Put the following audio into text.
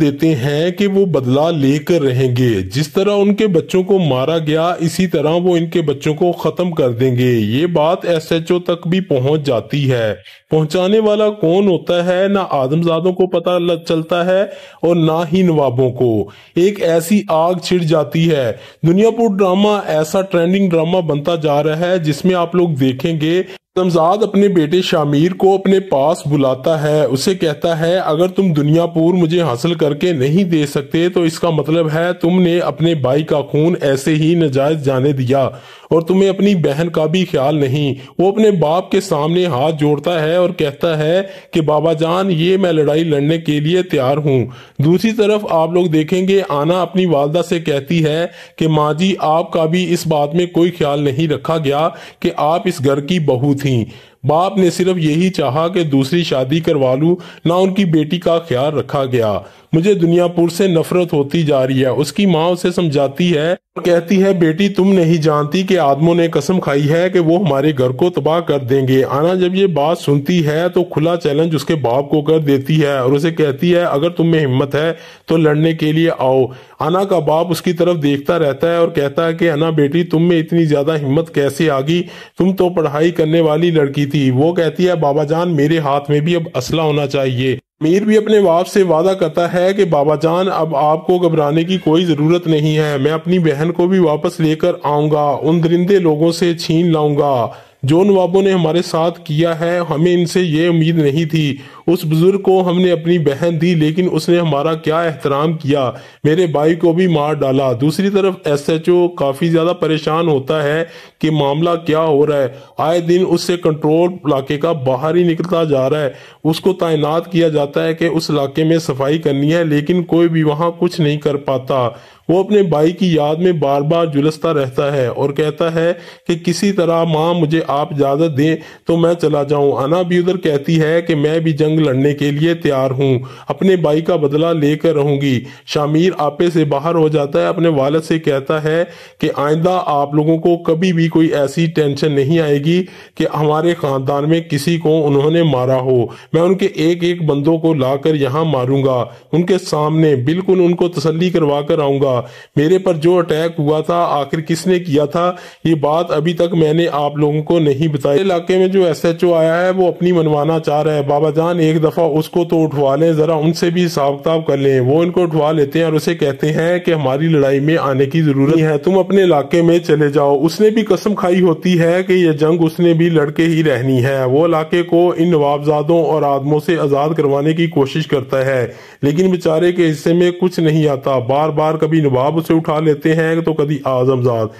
देते हैं कि वो बदला लेकर रहेंगे जिस तरह उनके बच्चों को मारा गया इसी तरह वो इनके बच्चों को खत्म कर देंगे ये बात एसएचओ तक भी पहुंच जाती है पहुंचाने वाला कौन होता है ना आदमजादों को पता चलता है और ना ही नवाबों को एक ऐसी आग छिड़ जाती है दुनियापुर ड्रामा ऐसा ट्रेंडिंग ड्रामा बनता जा रहा है जिसमें आप लोग देखेंगे तमजाद अपने बेटे शामिर को अपने पास बुलाता है उसे कहता है अगर तुम दुनिया पूर मुझे हासिल करके नहीं दे सकते तो इसका मतलब है तुमने अपने भाई का खून ऐसे ही नजायज जाने दिया और तुम्हें अपनी बहन का भी ख्याल नहीं वो अपने बाप के सामने हाथ जोड़ता है और कहता है कि बाबा जान ये मैं लड़ाई लड़ने के लिए तैयार हूँ दूसरी तरफ आप लोग देखेंगे आना अपनी वालदा से कहती है कि माँ जी आपका भी इस बात में कोई ख्याल नहीं रखा गया कि आप इस घर की बहू थी बाप ने सिर्फ यही चाहा कि दूसरी शादी करवा लूँ ना उनकी बेटी का ख्याल रखा गया मुझे दुनियापुर से नफरत होती जा रही है उसकी माँ उसे समझाती है और कहती है बेटी तुम नहीं जानती कि आदमों ने कसम खाई है कि वो हमारे घर को तबाह कर देंगे आना जब ये बात सुनती है तो खुला चैलेंज उसके बाप को कर देती है और उसे कहती है अगर तुम में हिम्मत है तो लड़ने के लिए आओ आना का बाप उसकी तरफ देखता रहता है और कहता है कि अना बेटी तुम में इतनी ज्यादा हिम्मत कैसे आ गई तुम तो पढ़ाई करने वाली लड़की थी थी वो कहती है बाबा जान मेरे हाथ में भी अब असला होना चाहिए मीर भी अपने बाप से वादा करता है कि बाबा जान अब आपको घबराने की कोई जरूरत नहीं है मैं अपनी बहन को भी वापस लेकर आऊंगा उन दरिंदे लोगों से छीन लाऊंगा जो नवाबों ने हमारे साथ किया है हमें इनसे ये उम्मीद नहीं थी उस बुजुर्ग को हमने अपनी बहन दी लेकिन उसने हमारा क्या एहतराम किया मेरे भाई को भी मार डाला दूसरी तरफ एसएचओ काफ़ी ज़्यादा परेशान होता है कि मामला क्या हो रहा है आए दिन उससे कंट्रोल इलाके का बाहर ही निकलता जा रहा है उसको तैनात किया जाता है कि उस इलाके में सफाई करनी है लेकिन कोई भी वहाँ कुछ नहीं कर पाता वो अपने भाई की याद में बार बार झुलसता रहता है और कहता है कि किसी तरह माँ मुझे आप इजाजत दें तो मैं चला जाऊं हना भी उधर कहती है कि मैं भी जंग लड़ने के लिए तैयार हूं अपने भाई का बदला लेकर रहूंगी शामिर आपे से बाहर हो जाता है अपने वालद से कहता है कि आइंदा आप लोगों को कभी भी कोई ऐसी टेंशन नहीं आएगी कि हमारे खानदान में किसी को उन्होंने मारा हो मैं उनके एक एक बंदों को लाकर यहाँ मारूंगा उनके सामने बिल्कुल उनको तसली करवा कर आऊंगा मेरे पर जो अटैक हुआ था आखिर किसने किया था ये बात अभी तक मैंने आप लोगों को को नहीं बताया इलाके में जो एसएचओ आया है वो अपनी मनवाना चाह रहा है बाबा जान एक दफा उसको तो उठवा लें जरा उनसे भी हिसाब किताब कर लें वो इनको उठवा लेते हैं और उसे कहते हैं कि हमारी लड़ाई में आने की जरूरत है तुम अपने इलाके में चले जाओ उसने भी कसम खाई होती है की ये जंग उसने भी लड़के ही रहनी है वो इलाके को इन नवाबजादों और आदमों से आजाद करवाने की कोशिश करता है लेकिन बेचारे के हिस्से में कुछ नहीं आता बार बार कभी नवाब उसे उठा लेते हैं तो कभी आजमजाद